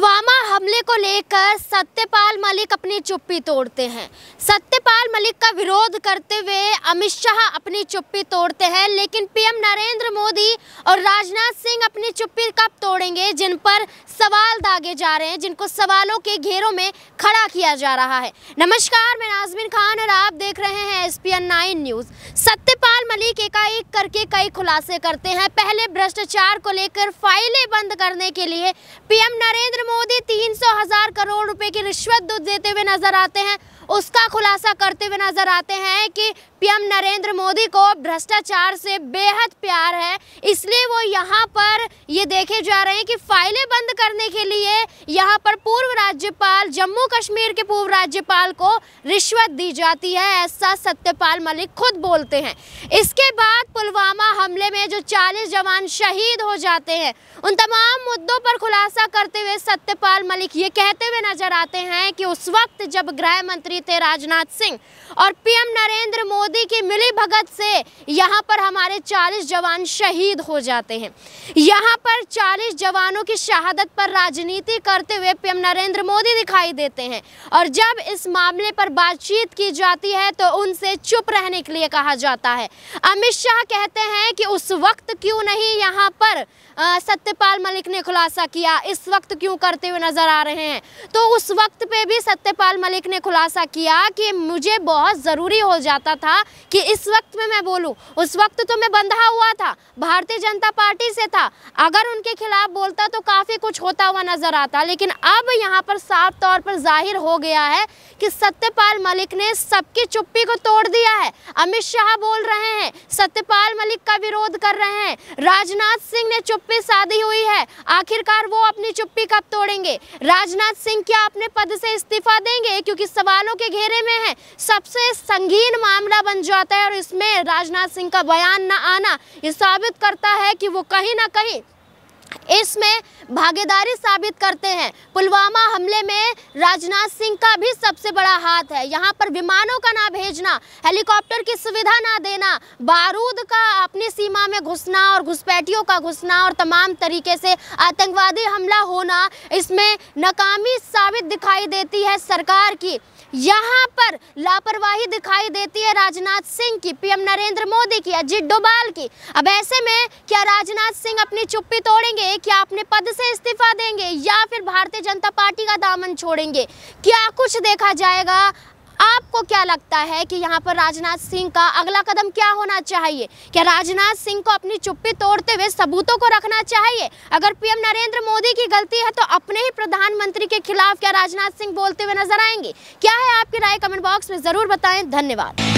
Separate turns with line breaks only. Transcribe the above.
पुलवामा हमले को लेकर सत्यपाल मलिक अपनी चुप्पी तोड़ते हैं सत्यपाल मलिक का विरोध करते हुए अमित शाह अपनी चुप्पी तोड़ते हैं लेकिन पीएम नरेंद्र मोदी और राजनाथ सिंह अपनी चुप्पी कब तोड़ेंगे जिन पर सवाल दागे जा रहे हैं जिनको सवालों के घेरों में खड़ा किया जा रहा है नमस्कार मैं नाजमिन खान और आप देख रहे हैं S P N nine news Satyapal Malik एकाएक करके कई खुलासे करते हैं पहले भ्रष्टाचार को लेकर फाइलें बंद करने के लिए पीएम नरेंद्र मोदी तीन सौ हजार करोड़ रुपए की रिश्वत देते हुए नजर आते हैं उसका खुलासा करते हुए नजर आते हैं कि पीएम नरेंद्र मोदी को भ्रष्टाचार से बेहद प्यार है इसलिए वो यहाँ पर ये देखे जा रहे हैं कि फाइलें बंद करने के लिए यहाँ पर पूर्व राज्यपाल जम्मू कश्मीर के पूर्व राज्यपाल को रिश्वत दी जाती है ऐसा सत्यपाल मलिक खुद बोलते हैं इसके बाद पुलवामा हमले में जो चालीस जवान शहीद हो जाते हैं उन तमाम मुद्दों पर खुलासा करते हुए सत्यपाल मलिक ये कहते हुए नजर आते हैं कि उस वक्त जब गृह मंत्री थे राजनाथ सिंह और पीएम नरेंद्र मोदी की मिली भगत से यहाँ पर हमारे 40 जवान शहीद हो जाते हैं यहाँ पर 40 जवानों की शहादत पर राजनीति करते हुए पीएम नरेंद्र मोदी दिखाई देते हैं और जब इस मामले पर बातचीत की जाती है तो उनसे चुप रहने के लिए कहा जाता है अमित शाह कहते हैं कि उस वक्त क्यों नहीं यहाँ पर सत्यपाल मलिक ने ने खुलासा किया इस वक्त क्यों करते हुए नजर आ रहे हैं तो उस वक्त पे भी सत्यपाल मलिक ने खुलासा किया कि मुझे बहुत ज़रूरी हो जाता था कि इस वक्त में मैं बोलूं उस वक्त तो मैं बंधा हुआ था भारतीय जनता पार्टी से था अगर उनके खिलाफ बोलता तो काफ़ी कुछ होता हुआ नज़र आता लेकिन अब यहाँ पर साफ तौर पर जाहिर हो गया है कि सत्यपाल मलिक ने सबकी चुप्पी को तोड़ दिया है अमित शाह बोल रहे हैं सत्यपाल मलिक का विरोध कर रहे हैं राजनाथ सिंह ने चुप्पी साधी हुई है आखिरकार वो अपनी चुप्पी कब तोड़ेंगे राजनाथ सिंह क्या अपने पद से इस्तीफा देंगे क्योंकि सवालों के घेरे में है सबसे संगीन मामला बन जाता है और इसमें राजनाथ सिंह का बयान न आना ये साबित करता है कि वो कहीं ना कहीं इसमें भागीदारी साबित करते हैं पुलवामा हमले में राजनाथ सिंह का भी सबसे बड़ा हाथ है यहाँ पर विमानों का ना भेजना हेलीकॉप्टर की सुविधा ना देना बारूद का अपनी सीमा में घुसना और घुसपैठियों का घुसना और तमाम तरीके से आतंकवादी हमला होना इसमें नाकामी साबित दिखाई देती है सरकार की यहाँ पर लापरवाही दिखाई देती है राजनाथ सिंह की पीएम नरेंद्र मोदी की अजीत डोभाल की अब ऐसे में क्या राजनाथ सिंह अपनी चुप्पी तोड़ेंगे क्या अपने पद से इस्तीफा देंगे या फिर भारतीय जनता पार्टी का दामन छोड़ेंगे क्या कुछ देखा जाएगा आपको क्या लगता है कि यहाँ पर राजनाथ सिंह का अगला कदम क्या होना चाहिए क्या राजनाथ सिंह को अपनी चुप्पी तोड़ते हुए सबूतों को रखना चाहिए अगर पीएम नरेंद्र मोदी की गलती है तो अपने ही प्रधानमंत्री के खिलाफ क्या राजनाथ सिंह बोलते हुए नजर आएंगे क्या है आपकी राय कमेंट बॉक्स में ज़रूर बताएं धन्यवाद